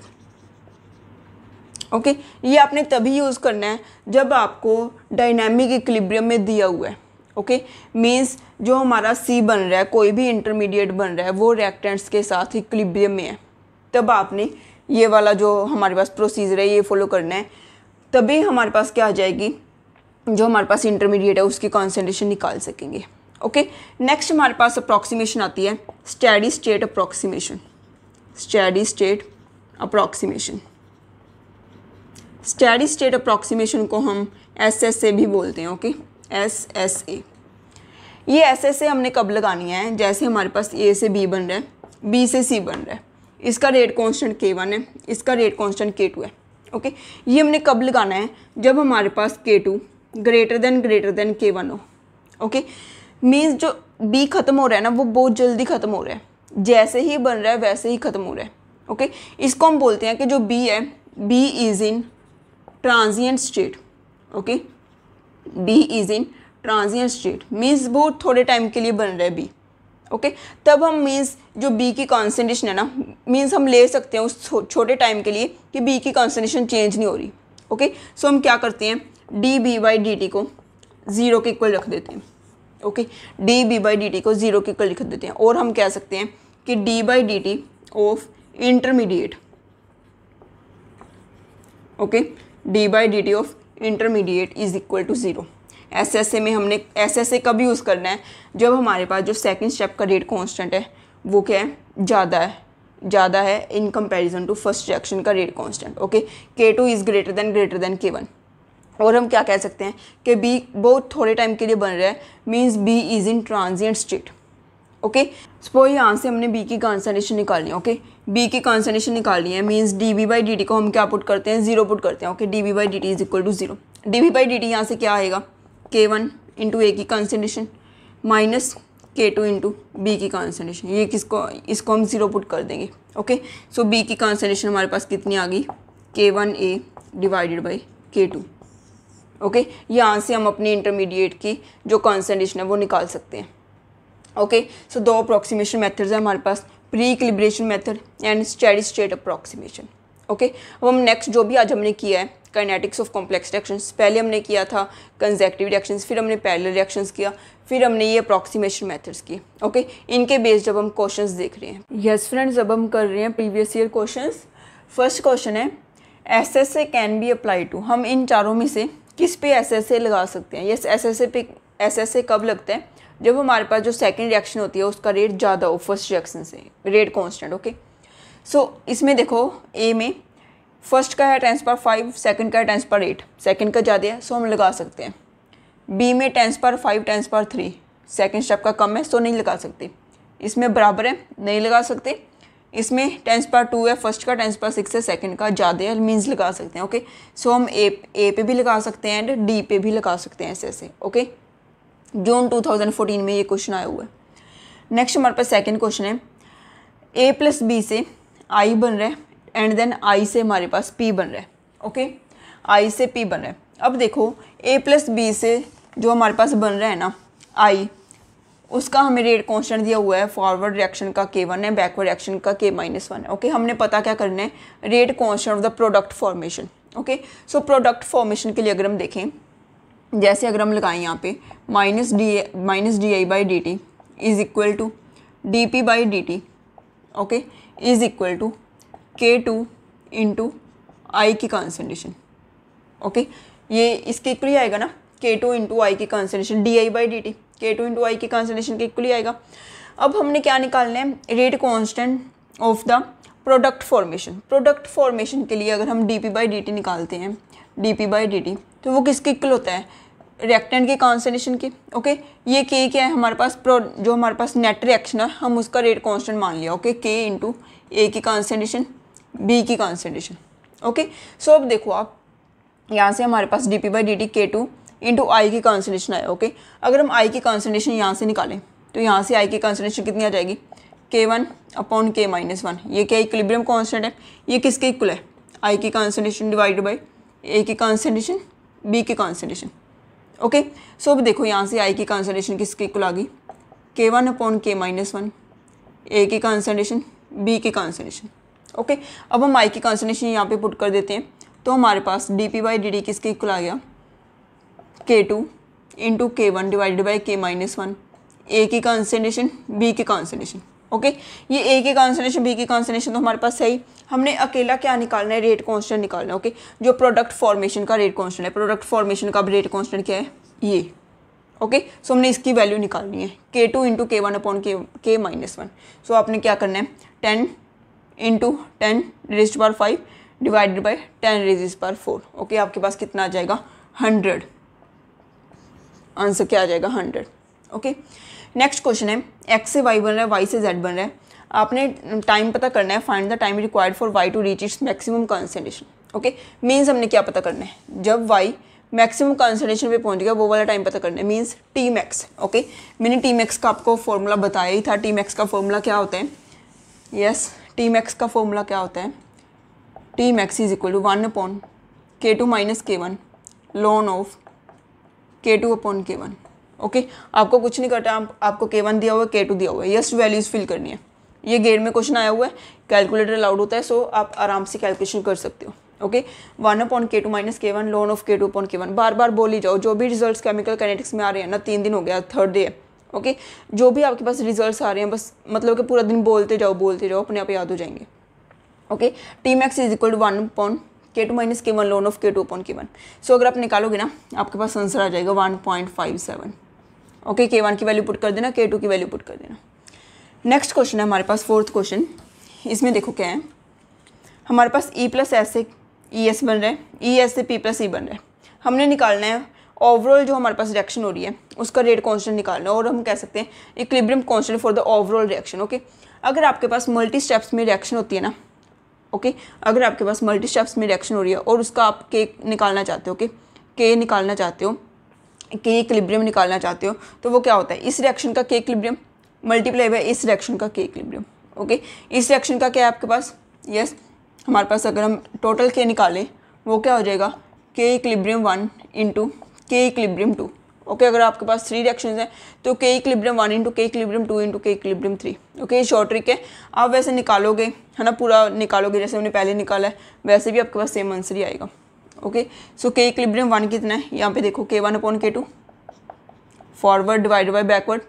okay ये आपने तभी यूज़ करना है जब आपको डायनामिक इक्लिब्रियम में दिया हुआ है ओके okay? मीन्स जो हमारा सी बन रहा है कोई भी इंटरमीडिएट बन रहा है वो रिएक्टेंट्स के साथ इक्लिब्रियम में है तब आपने ये वाला जो हमारे पास प्रोसीजर है ये फॉलो करना है तभी हमारे पास क्या आ जाएगी जो हमारे पास इंटरमीडिएट है उसकी कॉन्सेंट्रेशन निकाल सकेंगे ओके नेक्स्ट हमारे पास अप्रॉक्सीमेशन आती है steady state approximation steady state approximation steady state approximation को हम एस एस ए भी बोलते हैं ओके एस एस ए ये एस एस ए हमने कब लगानी है जैसे हमारे पास ए से बी बन रहा है बी से सी बन रहा है इसका रेट कांस्टेंट के वन है इसका रेट कांस्टेंट के टू है ओके ये हमने कब लगाना है जब हमारे पास k two greater than greater than k one हो ओके मीन्स जो बी ख़त्म हो रहा है ना वो बहुत जल्दी ख़त्म हो रहा है जैसे ही बन रहा है वैसे ही ख़त्म हो रहा है ओके okay? इसको हम बोलते हैं कि जो बी है B is in transient state okay B is in transient state means वो थोड़े टाइम के लिए बन रहा है बी ओके तब हम मीन्स जो बी की कॉन्सेंट्रेशन है ना मीन्स हम ले सकते हैं उस छोटे टाइम के लिए कि बी की कॉन्सेंट्रेशन चेंज नहीं हो रही ओके सो हम क्या करते हैं d B by D T को ज़ीरो के इक्वल रख देते हैं okay d B by D T को ज़ीरो के इक्वल लिख देते हैं और हम कह सकते हैं कि d by D t of intermediate okay d by D t of intermediate is equal to zero ऐसे ऐसे में हमने ऐसे ऐसे कब यूज़ करना है जब हमारे पास जो सेकेंड स्टेप का रेट कॉन्स्टेंट है वो क्या है ज़्यादा है ज़्यादा है in comparison to first reaction का रेट कांस्टेंट ओके के two is greater than greater than k one और हम क्या कह सकते हैं कि बी बहुत थोड़े टाइम के लिए बन रहा है means B is in transient state okay suppose यहाँ से हमने बी की कॉन्सनट्रेशन निकालनी है ओके बी की कॉन्सनट्रेशन निकालनी है means d B by D T को हम क्या पुट करते हैं जीरो पुट करते हैं okay d B by D t is equal to zero d B by D t यहाँ से क्या आएगा के वन इंटू ए की कॉन्सेंट्रेशन माइनस के टू इंटू बी की कॉन्सेंट्रेशन ये किसको इसको हम ज़ीरो पुट कर देंगे ओके सो बी की कॉन्सेंट्रेशन हमारे पास कितनी आ गई k one A divided by के टू ओके यहाँ से हम अपने इंटरमीडिएट की जो कॉन्सेंट्रेशन है वो निकाल सकते हैं ओके सो दो अप्रॉक्सीमेशन मैथड्स हैं हमारे पास pre equilibration method and steady state approximation okay अब हम नेक्स्ट जो भी आज हमने किया है काइनेटिक्स ऑफ कॉम्प्लेक्स रिएक्शंस पहले हमने किया था कंजेक्टिव रिएक्शंस फिर हमने पैरल रिएक्शंस किया फिर हमने ये अप्रॉक्सीमेशन मेथड्स की ओके इनके बेस्ड जब हम क्वेश्चन देख रहे हैं येस yes, फ्रेंड्स अब हम कर रहे हैं previous year question first question है S S A can be apply to हम इन चारों में से किस पे एस एस ए लगा सकते हैं यस एस एस ए पे एस एस ए कब लगता है जब हमारे पास जो सेकेंड रिएक्शन होती है उसका रेट ज़्यादा हो फर्स्ट रिएक्शन से रेट कॉन्स्टेंट ओके सो इसमें देखो ए में फर्स्ट का है टेंस पर फाइव सेकंड का है टेंस पर एट सेकंड का ज़्यादा है सो हम लगा सकते हैं बी में tens power five tens power three second step का कम है सो नहीं लगा सकते इसमें बराबर है नहीं लगा सकते इसमें टेंस पर टू है फर्स्ट का टेंस पर सिक्स है सेकंड का ज़्यादा है मीन्स लगा सकते हैं ओके सो हम ए ए पे भी लगा सकते हैं एंड डी पे भी लगा सकते हैं ऐसे ऐसे ओके जून फोर्टीन में ये क्वेश्चन आया हुआ है नेक्स्ट हमारे पास सेकेंड क्वेश्चन है ए प्लस बी से आई बन रहा है एंड देन आई से हमारे पास पी बन रहा है ओके आई से पी बन रहा है अब देखो ए प्लस बी से जो हमारे पास बन रहा है ना आई उसका हमें रेट कॉन्स्टेंट दिया हुआ है फॉरवर्ड रिएक्शन का के वन है बैकवर्ड रिएक्शन का के माइनस वन है ओके हमने पता क्या करना है rate constant of the product formation okay so product formation के लिए अगर हम देखें जैसे अगर हम लगाएं यहाँ पे minus d minus d I by D t is equal to d P by D T okay is equal to k two into I की कॉन्सेंट्रेशन ओके ये इसके इक्वल ही आएगा ना के टू इंटू आई की concentration d I by D t k two into I की concentration के ही आएगा अब हमने क्या निकालना है rate constant of the product formation product formation के लिए अगर हम d P by D t निकालते हैं d P by D t तो वो किसके इक्वल होता है रिएक्टेंट की कॉन्सेंट्रेशन की ओके ये के क्या है हमारे पास प्रो जो हमारे पास नेट रिएक्शन है हम उसका रेट कॉन्स्टेंट मान लिया ओके के इंटू ए की कॉन्सेंट्रेशन बी की कॉन्सेंट्रेशन ओके सो अब देखो आप यहाँ से हमारे पास D P by D t k two into I की कॉन्सेंट्रेशन आया ओके अगर हम आई की कॉन्सेंट्रेशन यहाँ से निकालें तो यहाँ से आई की कॉन्सेंट्रेशन कितनी आ जाएगी k one upon k minus one ये क्या इक्विलिब्रियम कॉन्सेंट है ये किसके इक्वल है आई की कॉन्सेंट्रेशन डिवाइड बाई ए की कॉन्सेंट्रेशन बी की कॉन्सेंट्रेशन ओके सो अब देखो यहाँ से आई की कॉन्सेंट्रेशन किसके इक्वल आ गई k one upon k minus one A की कॉन्सेंट्रेशन बी की कॉन्सेंट्रेशन ओके अब हम आई की कॉन्सनेशन यहाँ पे पुट कर देते हैं तो हमारे पास D P by D D किसके इक्वल आ गया K two into K one divided by K minus one A की कॉन्सनट्रेशन बी की कॉन्सनट्रेशन ओके ये ए की कॉन्सनट्रेशन बी की कॉन्सनट्रेशन तो हमारे पास सही हमने अकेला क्या निकालना है रेट कॉन्सटेंट निकालना है ओके जो प्रोडक्ट फॉर्मेशन का रेट कॉन्सटेंट है प्रोडक्ट फॉर्मेशन का रेट कॉन्सटेंट क्या है ये ओके okay? सो so, हमने इसकी वैल्यू निकालनी है K two into K one upon K K minus one so आपने क्या करना है टेन इंटू टेन रेज पर five divided by ten raise पर फोर ओके आपके पास कितना आ जाएगा हंड्रेड आंसर क्या आ जाएगा हंड्रेड ओके नेक्स्ट क्वेश्चन है एक्स से वाई बन रहा है वाई से जेड बन रहा है आपने टाइम पता करना है find the time required for Y to reach its maximum concentration okay means हमने क्या पता करना है जब वाई मैक्सिमम कॉन्सेंट्रेशन पे पहुंच गया वो वाला टाइम पता करना है मीन्स टी मैक्स ओके मैंने टी मैक्स का आपको फॉर्मूला बताया ही था टी मैक्स का फॉर्मूला क्या होता है यस yes, टी मैक्स का फॉर्मूला क्या होता है T max is equal to one upon के टू माइनस के वन लोन ऑफ के टू अपॉन के वन ओके आपको कुछ नहीं करता आप, आपको के वन दिया हुआ है के टू दिया हुआ है यस वैल्यूज़ फिल करनी है ये गेट में क्वेश्चन आया हुआ है कैलकुलेटर अलाउड होता है सो आप आराम से कैलकुलेशन कर सकते हो ओके वन अपॉन के टू माइनस के वन लोन ऑफ के टू अपॉन के वन बार बार बोली जाओ जो भी रिजल्ट्स केमिकल कैनेटिक्स में आ रहे हैं ना तीन दिन हो गया थर्ड डे है ओके जो भी आपके पास रिजल्ट्स आ रहे हैं बस मतलब कि पूरा दिन बोलते जाओ बोलते जाओ अपने आप याद हो जाएंगे okay T max is equal to one point K two minus के वन लोन ऑफ के two point K one so अगर आप निकालोगे ना आपके पास आंसर आ जाएगा one point five seven okay के वन की वैल्यू पुट कर देना के टू की वैल्यू पुट कर देना नेक्स्ट क्वेश्चन है हमारे पास फोर्थ क्वेश्चन इसमें देखो क्या है हमारे पास ई प्लस एस से ई e एस बन रहा है ई e एस से पी प्लस ई बन रहा है हमने निकालना है ओवरऑल जो हमारे पास रिएक्शन हो रही है उसका रेट कॉन्स्टेंट निकालना है और हम कह सकते हैं equilibrium constant for the overall reaction okay अगर आपके पास मल्टी स्टेप्स में रिएक्शन होती है ना ओके okay? अगर आपके पास मल्टी स्टेप्स में रिएक्शन हो रही है और उसका आप के निकालना चाहते हो ओके के निकालना चाहते हो के इक्लिब्रियम निकालना चाहते हो तो वो क्या होता है इस रिएक्शन का के इक्लिब्रियम मल्टीप्लाई बाय इस रिएक्शन का के इक्लिब्रियम ओके इस रिएक्शन का क्या है आपके पास यस yes, हमारे पास अगर हम टोटल के निकालें वो क्या हो जाएगा के इक्लिब्रियम वन इंटू के इक्लिब्रियम टू ओके अगर आपके पास थ्री रिएक्शन हैं तो के इक्लिब्रियम वन इंटू के इक्लिब्रियम टू इंटू के इक्लिब्रियम थ्री ओके ये शॉर्ट ट्रिक है आप वैसे निकालोगे है ना पूरा निकालोगे जैसे हमने पहले निकाला है वैसे भी आपके पास सेम आंसर ही आएगा ओके सो के इक्लिब्रियम वन कितना है यहाँ पे देखो के वन अपॉन के two forward divide by backward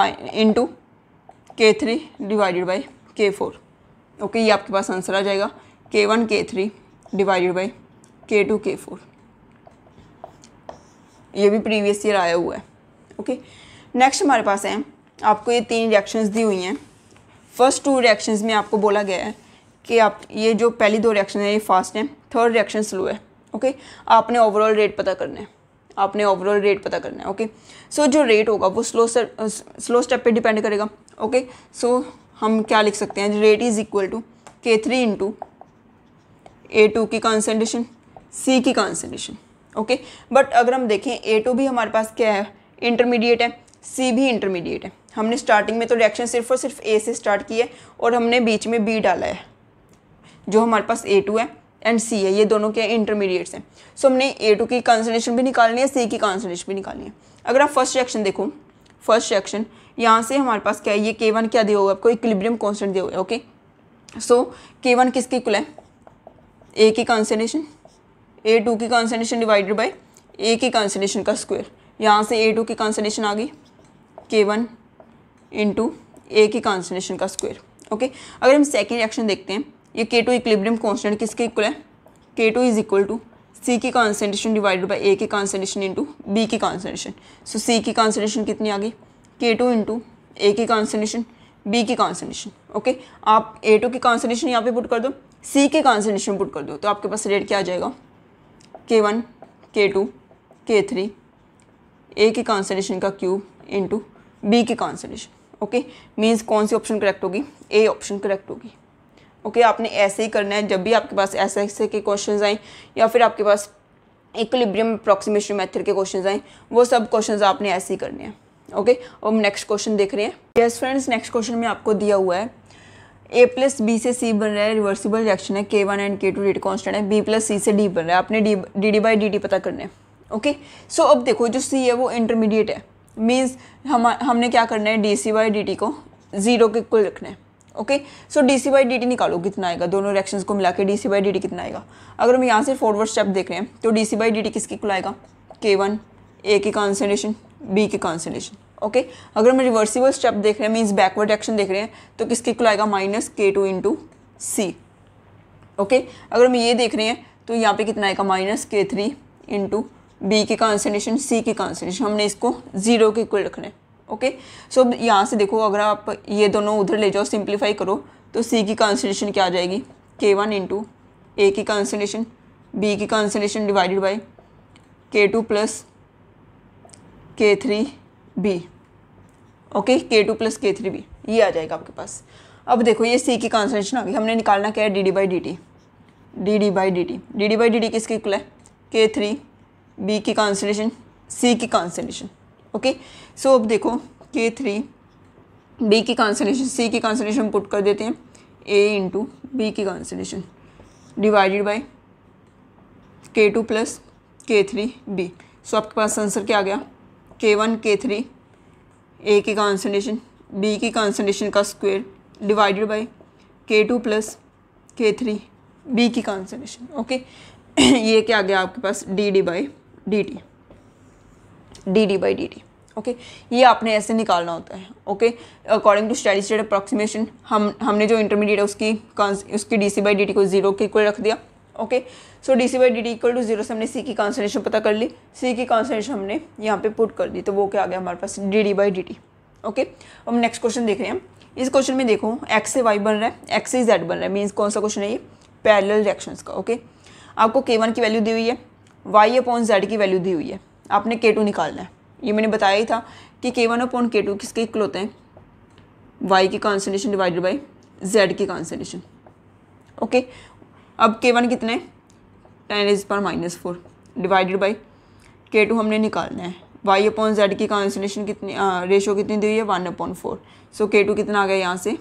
my into K three divided by K four okay ये आपके पास आंसर आ जाएगा के one K three divided by के टू के फोर ये भी प्रीवियस ईयर आया हुआ है ओके नेक्स्ट हमारे पास है आपको ये तीन रिएक्शंस दी हुई हैं फर्स्ट टू रिएक्शंस में आपको बोला गया है कि आप ये जो पहली दो रिएक्शन है ये फास्ट हैं थर्ड रिएक्शन स्लो है ओके आपने ओवरऑल रेट पता करना है आपने ओवरऑल रेट पता करना है ओके सो जो रेट होगा वो स्लो स्लो स्टेप पर डिपेंड करेगा ओके सो हम क्या लिख सकते हैं रेट इज़ इक्वल टू के थ्री इंटू ए टू की कॉन्सेंट्रेशन सी की कॉन्सेंट्रेशन ओके बट अगर हम देखें ए टू भी हमारे पास क्या है इंटरमीडिएट है सी भी इंटरमीडिएट है हमने स्टार्टिंग में तो रिएक्शन सिर्फ और सिर्फ ए से स्टार्ट की है और हमने बीच में बी डाला है जो हमारे पास ए टू है एंड सी है ये दोनों क्या इंटरमीडिएट्स हैं सो हमने ए टू की कॉन्सेंट्रेशन भी निकालनी है सी की कॉन्सेंट्रेशन भी निकालनी है अगर आप फर्स्ट रिएक्शन देखो फर्स्ट रिएक्शन यहाँ से हमारे पास क्या है ये के वन क्या दिया होगा आपको इक्लिब्रियम कॉन्सेंट दिया होगा ओके सो के वन किसके इक्वल है ए की कॉन्सेंट्रेशन ए टू की कॉन्सेंट्रेशन डिवाइडेड बाई ए की कॉन्सेंट्रेशन का स्क्वायर यहाँ से ए टू की कॉन्सेंट्रेशन आ गई के वन इंटू ए की कॉन्सेंट्रेशन का स्क्वायर ओके अगर हम सेकेंड रिएक्शन देखते हैं ये के टू इक्लिब्रियम कॉन्स्टेंट किसके इक्वल है K two is equal to C की कॉन्सेंट्रेशन डिवाइडेड बाई ए की कॉन्सेंट्रेशन इंटू बी की कॉन्सेंट्रेशन सो सी की कॉन्सेंट्रेशन कितनी आ गई के टू इंटू ए की कॉन्सेंट्रेशन बी की कॉन्सेंट्रेशन ओके आप ए टू की कॉन्सेंट्रेशन यहाँ पे पुट कर दो सी की कॉन्सेंट्रेशन पुट कर दो तो आपके पास रेट क्या आ जाएगा के वन के टू के थ्री ए की कॉन्सलेशन का क्यूब इंटू बी की कॉन्सलेशन ओके मीन्स कौन सी ऑप्शन करेक्ट होगी ए ऑप्शन करेक्ट होगी ओके okay, आपने ऐसे ही करना है जब भी आपके पास ऐसे ऐसे के क्वेश्चन आए या फिर आपके पास इक्विलिब्रियम अप्रोक्सीमेशन मेथड के क्वेश्चन आए वो सब क्वेश्चन आपने ऐसे ही करने हैं ओके okay? और हम नेक्स्ट क्वेश्चन देख रहे हैं यस फ्रेंड्स नेक्स्ट क्वेश्चन में आपको दिया हुआ है ए प्लस बी से सी बन रहा है रिवर्सिबल रिएक्शन है के one and K two rate constant है बी प्लस सी से डी बन रहा है आपने D D D by D T पता करना है ओके सो अब देखो जो सी है वो इंटरमीडिएट है मीन्स हम हमने क्या करना है D C by D T को जीरो के कुल रखना है okay so D C by D T निकालो कितना आएगा दोनों रिएक्शन को मिला के D C by D T कितना आएगा अगर हम यहाँ से फॉरवर्ड स्टेप देख रहे हैं तो D C by D T किसके कुल आएगा के वन ए की कॉन्सेंट्रेशन बी की कॉन्सेंट्रेशन ओके अगर हम रिवर्सिबल स्टेप देख रहे हैं मीन्स बैकवर्ड एक्शन देख रहे हैं तो किसके इक्वल आएगा माइनस के टू इंटू सी ओके अगर हम ये देख रहे हैं तो यहाँ पे कितना आएगा minus K three into B की कॉन्सेंट्रेशन सी की कॉन्सेंट्रेशन हमने इसको जीरो के इक्वल रखना है ओके सो अब यहाँ से देखो अगर आप ये दोनों उधर ले जाओ सिंप्लीफाई करो तो सी की कॉन्सेंट्रेशन क्या आ जाएगी के वन इंटू ए की कॉन्सेंट्रेशन बी की कॉन्सेंट्रेशन डिवाइडेड बाई के two plus K three B okay के two plus K three B ये आ जाएगा आपके पास अब देखो ये सी की कॉन्सेंट्रेशन आ गई हमने निकालना क्या है D D by D T D D by D T D D by D T किसके इक्वल है के थ्री बी की कॉन्सेंट्रेशन सी की कॉन्सेंट्रेशन ओके सो अब देखो के थ्री बी की कॉन्सेंट्रेशन सी की कॉन्सेंट्रेशन पुट कर देते हैं ए इंटू बी की कॉन्सेंट्रेशन डिवाइडेड बाई के two plus K three B so आपके पास आंसर क्या आ गया k one K three A की कॉन्सनट्रेशन बी की कॉन्सनट्रेशन का स्क्वेयर डिवाइडेड बाई के two plus K three B की कॉन्सनट्रेशन ओके ये क्या आ गया आपके पास D D by D T D D by D T okay ये आपने ऐसे निकालना होता है okay according to steady state approximation हम हमने जो इंटरमीडिएट है उसकी उसकी D C by D T को जीरो के इक्वल रख दिया ओके so D C by D D equal to zero से हमने सी की कॉन्सेंट्रेशन पता कर ली सी की कॉन्सेंट्रेशन हमने यहाँ पे पुट कर दी तो वो क्या आ गया हमारे पास D D by D T okay अब नेक्स्ट क्वेश्चन देख रहे हैं इस क्वेश्चन में देखो एक्स से वाई बन रहा है एक्स से जेड बन रहा है मीन्स कौन सा क्वेश्चन है ये पैरल रिएक्शंस का ओके आपको के वन की वैल्यू दी हुई है वाई अपॉन जेड की वैल्यू दी हुई है आपने के टू निकालना है ये मैंने बताया ही था कि के वन अपॉन के टू किसके इक्वल होते हैं वाई की कॉन्सेंट्रेशन डिवाइडेड बाई जेड की कॉन्सेंट्रेशन ओके अब के वन कितने टेन इज पर माइनस फोर डिवाइडेड बाई के टू हमने निकालना है वाई अपॉन जेड की कॉन्सलेशन कितनी रेशो कितनी दी हुई है वन अपॉन फोर सो के टू कितना आ गया यहाँ से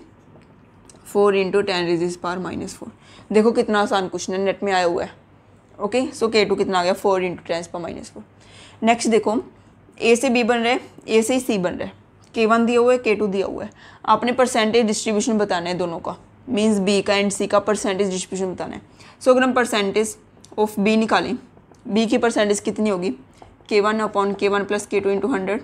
four into ten raise raise पार माइनस फोर देखो कितना आसान क्वेश्चन है नेट में आया हुआ है ओके सो के टू कितना आ गया फोर इंटू टेन पर माइनस फोर नेक्स्ट देखो ए से बी बन रहे ए से ही सी बन रहे के वन दिया हुआ है के टू दिया हुआ है आपने परसेंटेज डिस्ट्रीब्यूशन बताना है दोनों का मीन्स बी का एंड सी का परसेंटेज डिस्ट्रीब्यूशन बताना है सो अगर हम परसेंटेज ऑफ बी निकालें बी की परसेंटेज कितनी होगी के वन अपॉन के वन प्लस के टू इंटू हंड्रेड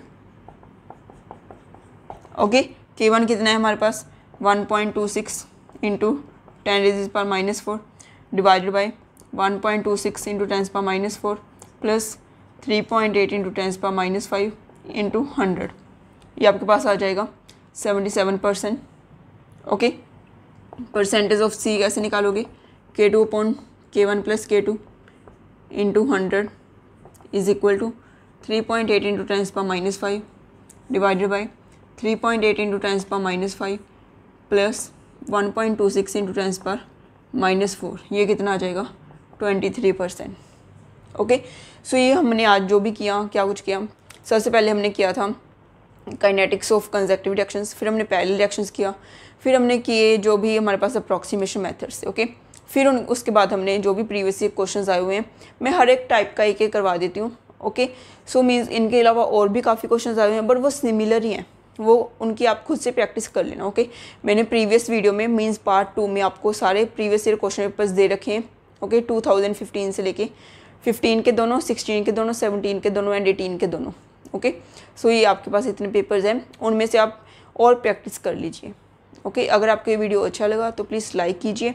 ओके के वन कितना है हमारे पास one point two six into ten raise पर minus four divided by one point two six into tens पर minus four plus three point eight into tens पर minus five into hundred ये आपके पास आ जाएगा seventy seven percent okay percentage of C कैसे निकालोगे के टू अपॉन के वन प्लस के two into hundred is equal to three point eight into tens पर minus five divided by three point eight into tens पर minus five plus one point two six into tens पर minus four ये कितना आ जाएगा twenty three percent okay so ये हमने आज जो भी किया क्या कुछ किया सबसे पहले हमने किया था काइनेटिक्स ऑफ कंजेक्टिव रिएक्शंस फिर हमने पहले रिएक्शंस किया फिर हमने किए जो भी हमारे पास अप्रॉक्सीमेशन मेथड्स थे ओके फिर उन उसके बाद हमने जो भी प्रीवियस ईयर क्वेश्चन आए हुए हैं मैं हर एक टाइप का एक एक करवा देती हूँ ओके सो मीन्स इनके अलावा और भी काफ़ी क्वेश्चन आए हुए हैं बट वो सिमिलर ही हैं वो उनकी आप खुद से प्रैक्टिस कर लेना ओके मैंने प्रीवियस वीडियो में मीन्स पार्ट टू में आपको सारे प्रीवियस ईयर क्वेश्चन पेपर्स दे रखे हैं ओके टू थाउजेंड फिफ्टीन से लेके फिफ्टीन के दोनों सिक्सटीन के दोनों सेवनटीन के दोनों एंड एटीन के दोनों ओके सो ये आपके पास इतने पेपर्स हैं उनमें से आप और प्रैक्टिस कर लीजिए ओके अगर आपको ये वीडियो अच्छा लगा तो प्लीज़ लाइक कीजिए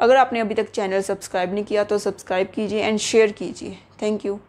अगर आपने अभी तक चैनल सब्सक्राइब नहीं किया तो सब्सक्राइब कीजिए एंड शेयर कीजिए थैंक यू